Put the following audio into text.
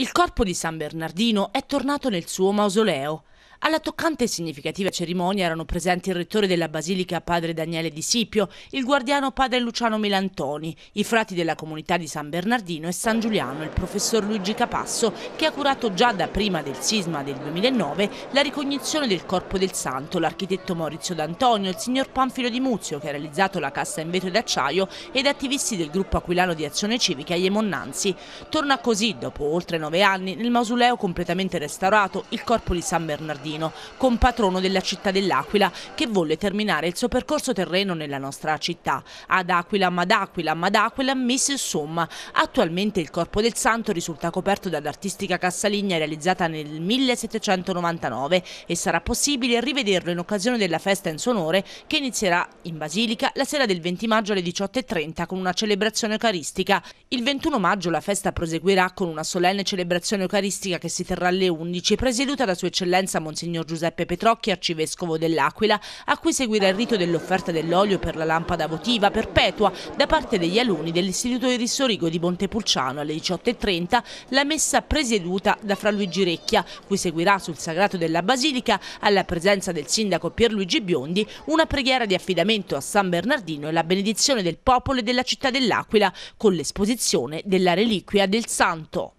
Il corpo di San Bernardino è tornato nel suo mausoleo. Alla toccante e significativa cerimonia erano presenti il rettore della Basilica Padre Daniele di Sipio, il guardiano Padre Luciano Milantoni, i frati della comunità di San Bernardino e San Giuliano, il professor Luigi Capasso, che ha curato già da prima del sisma del 2009 la ricognizione del corpo del santo, l'architetto Maurizio D'Antonio, il signor Panfilo Di Muzio, che ha realizzato la cassa in vetro ed acciaio, ed attivisti del gruppo aquilano di azione civica Iemonnanzi. Torna così, dopo oltre nove anni, nel mausoleo completamente restaurato, il corpo di San Bernardino cittadino, compatrono della città dell'Aquila, che volle terminare il suo percorso terreno nella nostra città. Ad Aquila, Madaquila, Madaquila, Miss Somma. Attualmente il corpo del santo risulta coperto dall'artistica Cassaligna realizzata nel 1799 e sarà possibile rivederlo in occasione della festa in suo onore che inizierà in Basilica la sera del 20 maggio alle 18.30 con una celebrazione eucaristica. Il 21 maggio la festa proseguirà con una solenne celebrazione eucaristica che si terrà alle 11 presieduta da Sua Eccellenza Monsignor Monsignor Giuseppe Petrocchi, arcivescovo dell'Aquila, a cui seguirà il rito dell'offerta dell'olio per la lampada votiva perpetua da parte degli alunni dell'Istituto Irissorigo di Montepulciano alle 18.30, la messa presieduta da Fra Luigi Recchia, cui seguirà sul sagrato della Basilica, alla presenza del sindaco Pierluigi Biondi, una preghiera di affidamento a San Bernardino e la benedizione del popolo e della città dell'Aquila, con l'esposizione della reliquia del santo.